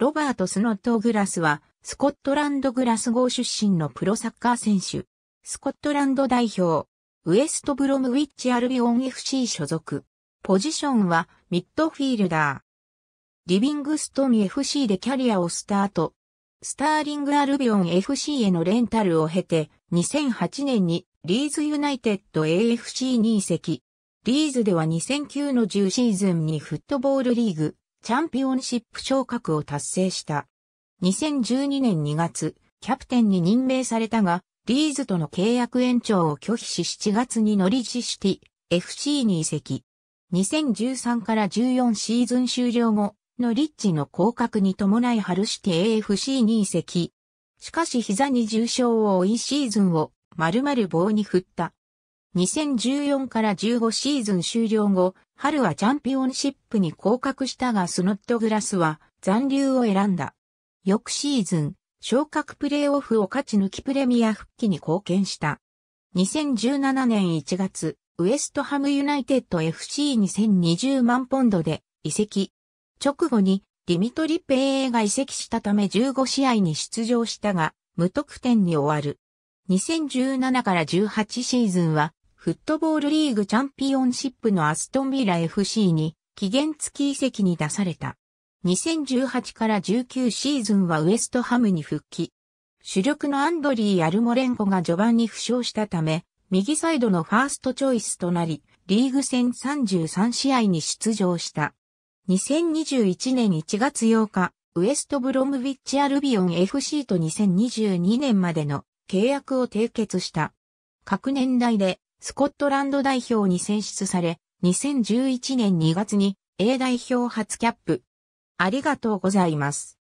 ロバート・スノット・グラスは、スコットランド・グラスゴー出身のプロサッカー選手。スコットランド代表。ウエストブロムウィッチ・アルビオン FC 所属。ポジションは、ミッドフィールダー。リビングストン FC でキャリアをスタート。スターリング・アルビオン FC へのレンタルを経て、2008年にリーズユナイテッド AFC に移籍。リーズでは2009の10シーズンにフットボールリーグ、チャンピオンシップ昇格を達成した。2012年2月、キャプテンに任命されたが、リーズとの契約延長を拒否し7月にノリジシティ FC に移籍。2013から14シーズン終了後、のリッチの降格に伴いハルシティ AFC に移籍。しかし膝に重傷を負いシーズンを丸々棒に振った。2014から15シーズン終了後、春はチャンピオンシップに降格したがスノットグラスは残留を選んだ。翌シーズン、昇格プレーオフを勝ち抜きプレミア復帰に貢献した。2017年1月、ウエストハムユナイテッド FC2020 万ポンドで移籍。直後にディミトリ・ペーが移籍したため15試合に出場したが、無得点に終わる。2017から18シーズンはフットボールリーグチャンピオンシップのアストンビラ FC に期限付き移籍に出された。2018から19シーズンはウエストハムに復帰。主力のアンドリー・アルモレンコが序盤に負傷したため、右サイドのファーストチョイスとなり、リーグ戦33試合に出場した。2021年1月8日、ウエストブロムビッチアルビオン FC と2022年までの契約を締結した。各年代でスコットランド代表に選出され、2011年2月に A 代表初キャップ。ありがとうございます。